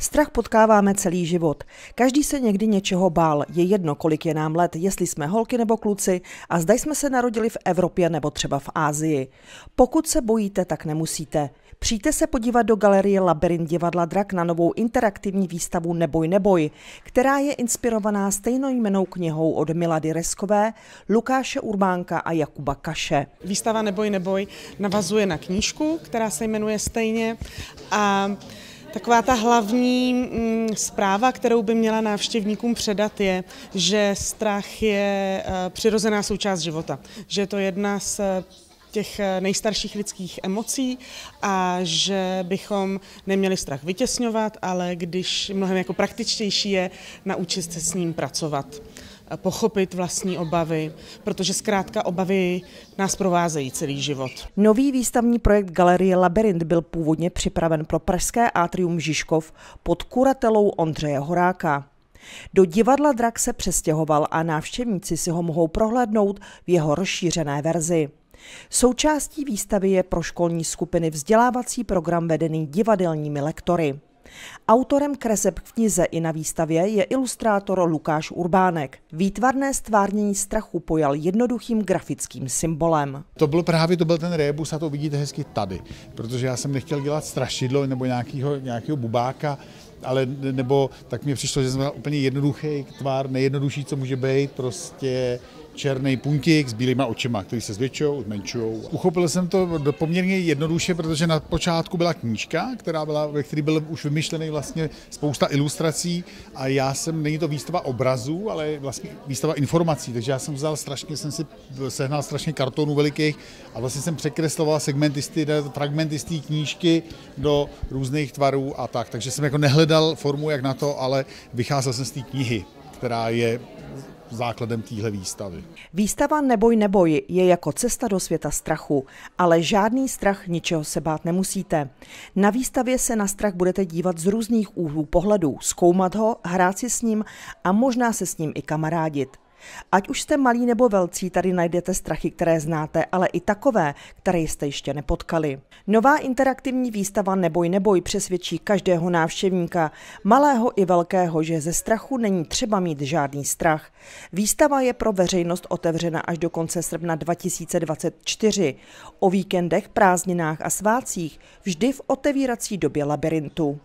Strach potkáváme celý život. Každý se někdy něčeho bál. Je jedno, kolik je nám let, jestli jsme holky nebo kluci a zda jsme se narodili v Evropě nebo třeba v Ázii. Pokud se bojíte, tak nemusíte. Přijďte se podívat do galerie Labyrint divadla Drak na novou interaktivní výstavu Neboj neboj, která je inspirovaná stejnojmenou knihou od Milady Reskové, Lukáše Urbánka a Jakuba Kaše. Výstava Neboj neboj navazuje na knížku, která se jmenuje stejně a Taková ta hlavní mm, zpráva, kterou by měla návštěvníkům předat, je, že strach je eh, přirozená součást života. Že je to jedna z eh, těch eh, nejstarších lidských emocí a že bychom neměli strach vytěsňovat, ale když mnohem jako praktičtější je naučit se s ním pracovat pochopit vlastní obavy, protože zkrátka obavy nás provázejí celý život. Nový výstavní projekt Galerie Labyrinth byl původně připraven pro pražské atrium Žižkov pod kuratelou Ondřeje Horáka. Do divadla Drak se přestěhoval a návštěvníci si ho mohou prohlédnout v jeho rozšířené verzi. Součástí výstavy je pro školní skupiny vzdělávací program vedený divadelními lektory. Autorem kreseb v knize i na výstavě je ilustrátor Lukáš Urbánek. Výtvarné stvárnění strachu pojal jednoduchým grafickým symbolem. To byl právě to byl ten rébus a to vidíte hezky tady, protože já jsem nechtěl dělat strašidlo nebo nějakého, nějakého bubáka, ale nebo tak mi přišlo, že jsem úplně jednoduchý tvár, nejjednodušší, co může být, prostě černý puntík s bílýma očima, který se zvětšují, zmenšují. Uchopil jsem to poměrně jednoduše, protože na počátku byla knížka, která byla, ve které byl už vymyšlený vlastně spousta ilustrací a já jsem, není to výstava obrazů, ale vlastně výstava informací, takže já jsem vzal strašně, jsem si sehnal strašně kartonů velikých a vlastně jsem překresloval segmenty z fragmenty z té knížky do různých tvarů a tak, takže jsem jako nehledal formu jak na to, ale vycházel jsem z té knihy, která je základem téhle výstavy. Výstava Neboj neboj je jako cesta do světa strachu, ale žádný strach ničeho se bát nemusíte. Na výstavě se na strach budete dívat z různých úhlů pohledu, zkoumat ho, hrát si s ním a možná se s ním i kamarádit. Ať už jste malí nebo velcí, tady najdete strachy, které znáte, ale i takové, které jste ještě nepotkali. Nová interaktivní výstava Neboj neboj přesvědčí každého návštěvníka, malého i velkého, že ze strachu není třeba mít žádný strach. Výstava je pro veřejnost otevřena až do konce srpna 2024. O víkendech, prázdninách a svácích vždy v otevírací době labirintu.